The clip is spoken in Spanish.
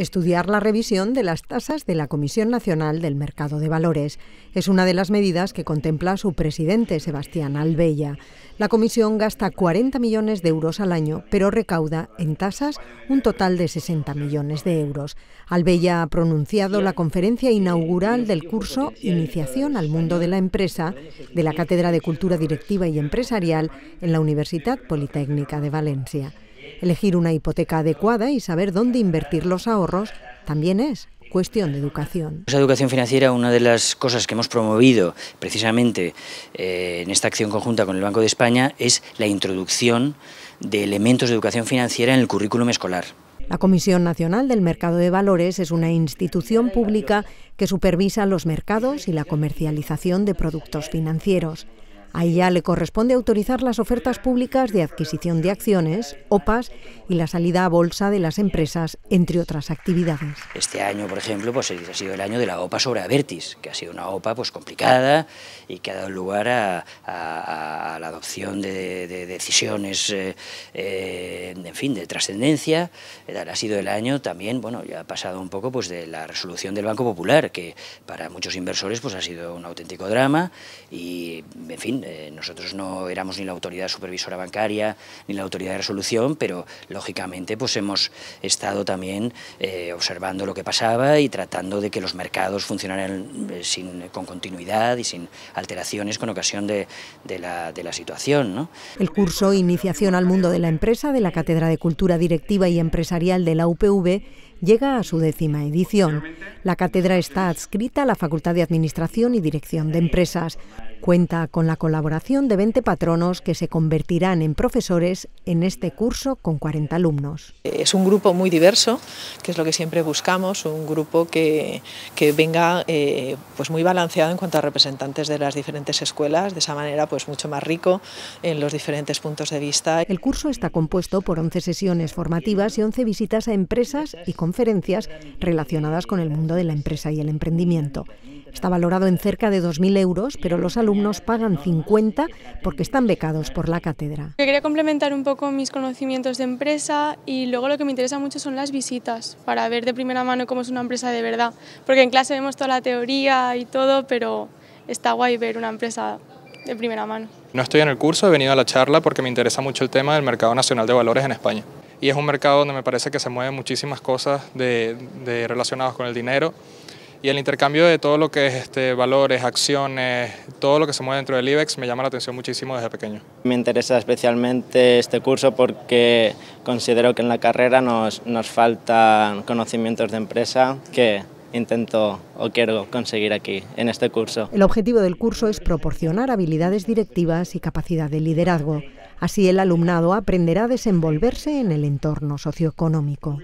estudiar la revisión de las tasas de la Comisión Nacional del Mercado de Valores. Es una de las medidas que contempla su presidente, Sebastián Albella. La comisión gasta 40 millones de euros al año, pero recauda en tasas un total de 60 millones de euros. Albella ha pronunciado la conferencia inaugural del curso Iniciación al Mundo de la Empresa de la Cátedra de Cultura Directiva y Empresarial en la Universidad Politécnica de Valencia. Elegir una hipoteca adecuada y saber dónde invertir los ahorros también es cuestión de educación. Esa pues educación financiera, una de las cosas que hemos promovido precisamente eh, en esta acción conjunta con el Banco de España es la introducción de elementos de educación financiera en el currículum escolar. La Comisión Nacional del Mercado de Valores es una institución pública que supervisa los mercados y la comercialización de productos financieros. Ahí ya le corresponde autorizar las ofertas públicas de adquisición de acciones, OPAs y la salida a bolsa de las empresas, entre otras actividades. Este año, por ejemplo, pues ha sido el año de la OPA sobre Avertis, que ha sido una OPA pues, complicada y que ha dado lugar a, la adopción de, decisiones, eh, eh, en fin, de trascendencia. Ha sido el año también, bueno, ya ha pasado un poco pues, de la resolución del Banco Popular, que para muchos inversores pues, ha sido un auténtico drama y, en fin, eh, nosotros no éramos ni la autoridad supervisora bancaria ni la autoridad de resolución, pero lógicamente pues hemos estado también eh, observando lo que pasaba y tratando de que los mercados funcionaran eh, con continuidad y sin alteraciones con ocasión de, de, la, situación. El curso Iniciación al Mundo de la Empresa de la Cátedra de Cultura Directiva y Empresarial de la UPV llega a su décima edición. La cátedra está adscrita a la Facultad de Administración y Dirección de Empresas. Cuenta con la colaboración de 20 patronos que se convertirán en profesores en este curso con 40 alumnos. Es un grupo muy diverso, que es lo que siempre buscamos, un grupo que, venga eh, pues muy balanceado en cuanto a representantes de las diferentes escuelas, de esa manera pues mucho más rico en los diferentes puntos de vista. El curso está compuesto por 11 sesiones formativas y 11 visitas a empresas y comercios conferencias relacionadas con el mundo de la empresa y el emprendimiento. Está valorado en cerca de 2.000 euros, pero los alumnos pagan 50 porque están becados por la cátedra. Quería complementar un poco mis conocimientos de empresa y luego lo que me interesa mucho son las visitas, para ver de primera mano cómo es una empresa de verdad. Porque en clase vemos toda la teoría y todo, pero está guay ver una empresa de primera mano. No estoy en el curso, he venido a la charla porque me interesa mucho el tema del mercado nacional de valores en España y es un mercado donde me parece que se mueven muchísimas cosas de, relacionadas con el dinero y el intercambio de todo lo que es este, valores, acciones, todo lo que se mueve dentro del IBEX me llama la atención muchísimo desde pequeño. Me interesa especialmente este curso porque considero que en la carrera nos, nos faltan conocimientos de empresa que intento o quiero conseguir aquí, en este curso. El objetivo del curso es proporcionar habilidades directivas y capacidad de liderazgo. Así el alumnado aprenderá a desenvolverse en el entorno socioeconómico.